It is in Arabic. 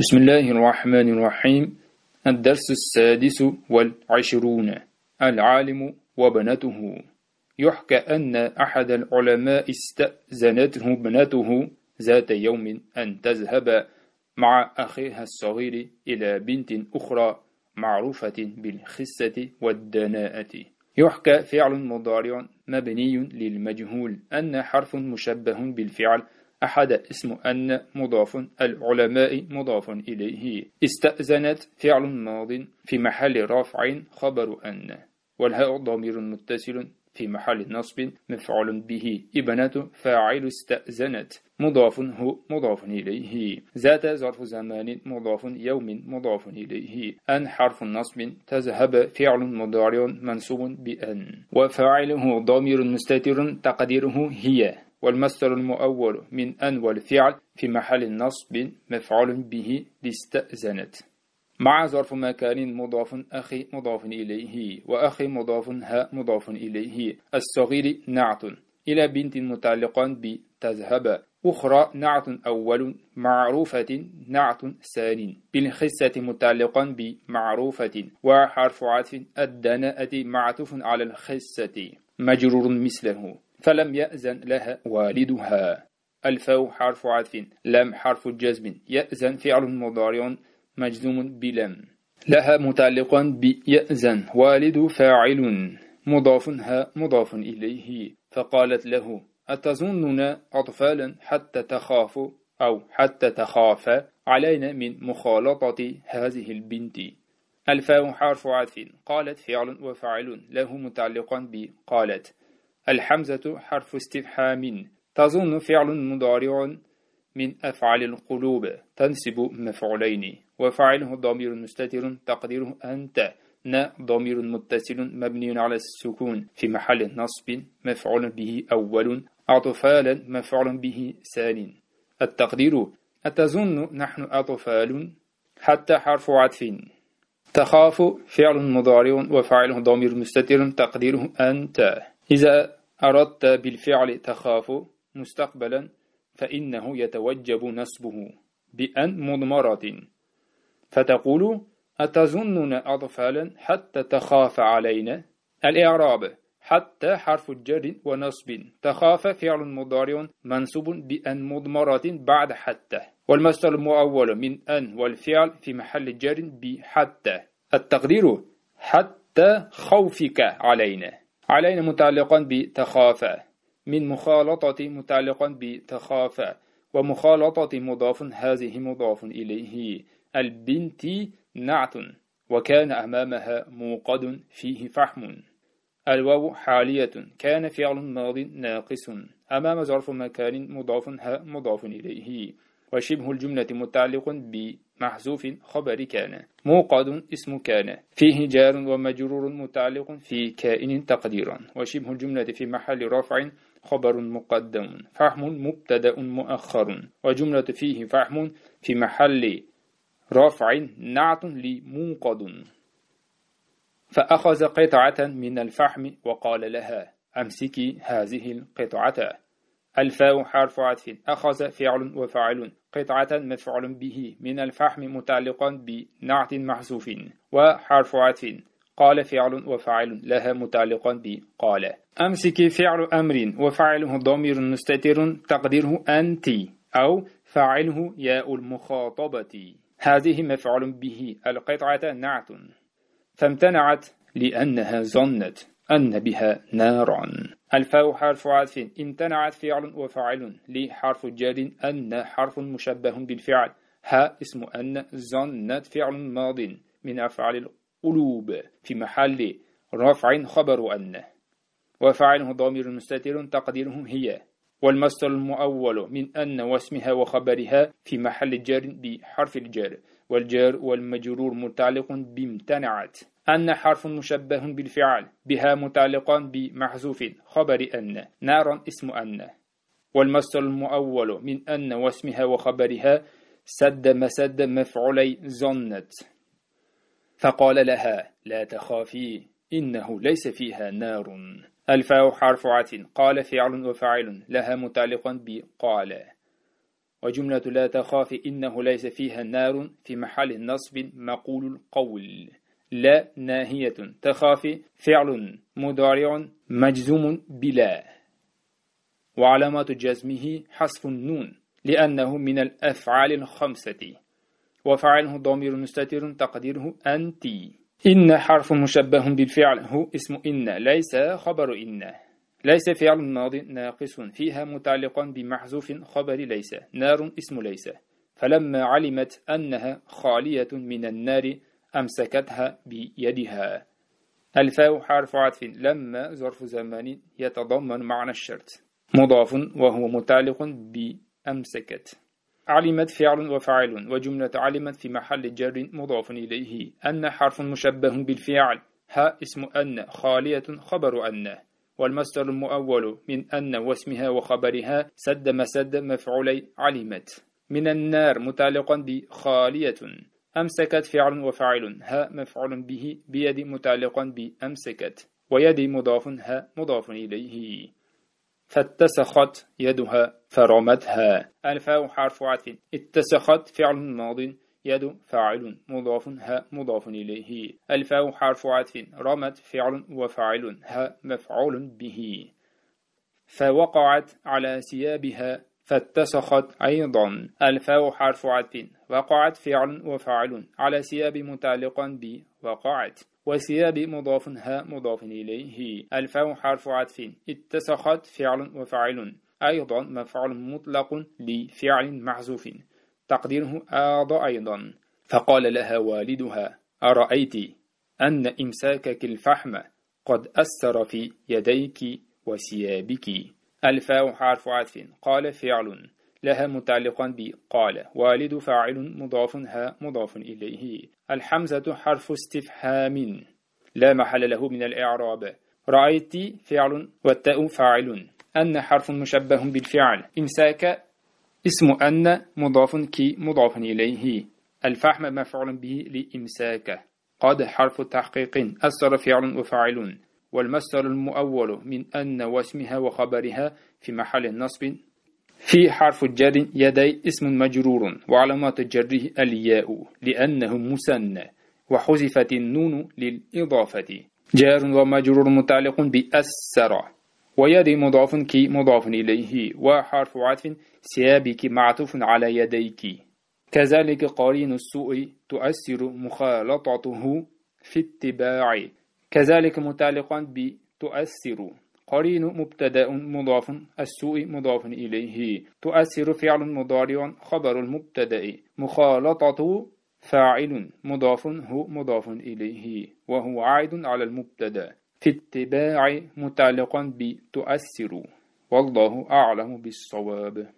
بسم الله الرحمن الرحيم الدرس السادس والعشرون العالم وبنته يحكى أن أحد العلماء استأذنته ابنته ذات يوم أن تذهب مع أخيها الصغير إلى بنت أخرى معروفة بالخسة والدناءة يحكى فعل مضارع مبني للمجهول أن حرف مشبه بالفعل أحد اسم أن مضاف العلماء مضاف إليه استأذنت فعل ماض في محل رفع خبر أن والهاء ضمير متصل في محل نصب مفعول به ابنة فاعل استأذنت مضاف هو مضاف إليه ذات ظرف زمان مضاف يوم مضاف إليه أن حرف نصب تذهب فعل مضارع منصوب بأن وفاعله ضمير مستتر تقديره هي والمصدر المؤول من أن والفعل في محل نصب مفعول به لاستأذنت مع ظرف مكان مضاف أخي مضاف إليه وأخي مضاف ها مضاف إليه الصغير نعت إلى بنت متعلقا بتذهب أخرى نعت أول معروفة نعت ثان بالخسة متعلقا بمعروفة وحرف عطف الدناءة معطوف على الخسة مجرور مثله فلم يأذن لها والدها الفاء حرف عطف لم حرف جزم يأذن فعل مضارع مجزوم بلم لها متعلقا بيأذن والد فاعل مضاف ها مضاف إليه فقالت له أتظننا أطفالا حتى تخاف أو حتى تخاف علينا من مخالطة هذه البنت الفاء حرف عطف قالت فعل وفاعل له متعلقا ب قالت الحمزة حرف استفهام تظن فعل مضارع من أفعال القلوب تنسب مفعولين وفاعله ضمير مستتر تقديره أنت ن ضمير متصل مبني على السكون في محل نصب مفعول به أول أطفالا مفعول به ثان التقدير أتظن نحن أطفال حتى حرف عطف تخاف فعل مضارع وفاعله ضمير مستتر تقديره أنت إذا أردت بالفعل تخاف مستقبلا فإنه يتوجب نصبه بأن مضمرة فتقول أتظننا أطفالا حتى تخاف علينا الإعراب حتى حرف جر ونصب تخاف فعل مضارع منصوب بأن مضمرة بعد حتى والمصدر المؤول من أن والفعل في محل جر بحتى التقدير حتى خوفك علينا علينا متعلقا بتخافى من مخالطة متعلقا بتخافى ومخالطة مضاف هذه مضاف إليه البنت نعت وكان أمامها موقد فيه فحم الواو حالية كان فعل ماض ناقص أمام ظرف مكان مضاف ها مضاف إليه وشبه الجملة متعلق ب محذوف خبر كان موقد اسم كان فيه جار ومجرور متعلق في كائن تقديرا وشبه الجملة في محل رفع خبر مقدم فحم مبتدأ مؤخر وجملة فيه فحم في محل رفع نعت لموقد فأخذ قطعة من الفحم وقال لها أمسكي هذه القطعة الفاء حرف عطف أخذ فعل وفعل قطعة مفعول به من الفحم متعلقا بنعت محذوف وحرف عطف قال فعل وفاعل لها متعلقا بقال أمسك فعل أمر وفاعله ضمير مستتر تقديره أنت أو فاعله ياء المخاطبة هذه مفعول به القطعة نعت فامتنعت لأنها ظنت أن بها نارا الفاء حرف عطف امتنعت فعل وفاعل لي حرف جر أن حرف مشبه بالفعل ها اسم أن ظنت فعل ماض من أفعال القلوب في محل رفع خبر أن وفاعله ضمير مستتر تقديره هي والمصدر المؤول من أن واسمها وخبرها في محل جر بحرف الجر والجار والمجرور متعلق بامتنعت أن حرف مشبه بالفعل بها متعلق بمحذوف خبر أن نار اسم أن والمصدر المؤول من أن واسمها وخبرها سد مسد مفعولي ظنت فقال لها لا تخافي إنه ليس فيها نار الفاء حرف عت قال فعل وفاعل لها متعلقا بقال وجملة لا تخاف إنه ليس فيها نار في محل نصب مقول القول لا ناهية تخاف فعل مضارع مجزوم بلا وعلامة جزمه حذف النون لأنه من الأفعال الخمسة وفعله ضمير مستتر تقديره أنت إن حرف مشبه بالفعل هو اسم إن ليس خبر إنه ليس فعل ماض ناقص فيها متعلقا بمحذوف خبر ليس نار اسم ليس فلما علمت أنها خالية من النار أمسكتها بيدها الفاء حرف عطف لما ظرف زمان يتضمن معنى الشرط مضاف وهو متعلق بأمسكت علمت فعل وفعل وجملة علمت في محل جر مضاف إليه أن حرف مشبه بالفعل ها اسم أن خالية خبر أنه والمصدر المؤول من أن واسمها وخبرها سد مسد مفعولي علمت من النار متعلقا بخالية أمسكت فعل وفاعل ها مفعول به بيد متعلقا بأمسكت ويد مضاف ها مضاف إليه فاتسخت يدها فرمتها الفاء حرف عطف اتسخت فعل ماض يد فاعل مضاف ها مضاف إليه الفاء حرف عطف رمت فعل وفاعل ها مفعول به فوقعت على ثيابها فاتسخت أيضا الفاء حرف عطف وقعت فعل وفاعل على ثياب متعلقا ب وقعت وثياب مضاف ها مضاف إليه الفاء حرف عطف اتسخت فعل وفاعل أيضا مفعول مطلق لفعل محذوف تقديره آض أيضا فقال لها والدها أرأيت أن إمساكك الفحم قد أثر في يديك وثيابك الفاء حرف عطف قال فعل لها متعلقا بقال والد فاعل مضاف ها مضاف إليه الحمزة حرف استفهام لا محل له من الإعراب رأيت فعل والتاء فاعل أن حرف مشبه بالفعل إمساك اسم أن مضاف كي مضاف إليه الفحم مفعول به لإمساكه قد حرف تحقيق أثر فعل وفاعل والمصدر المؤول من أن واسمها وخبرها في محل نصب في حرف الجر يدي اسم مجرور وعلامات جره الياء لأنه مسنى وحذفت النون للإضافة جار ومجرور متعلق بأسر ويدي مضاف كي مضاف إليه وحرف عطف سيابك معطوف على يديك كذلك قرين السوء تؤثر مخالطته في اتباع كذلك متعلقا ب تؤثر قرين مبتدا مضاف السوء مضاف إليه تؤثر فعل مضارع خبر المبتدا مخالطته فاعل مضاف هو مضاف إليه وهو عائد على المبتدا في اتباع متعلقا بتؤثر والله أعلم بالصواب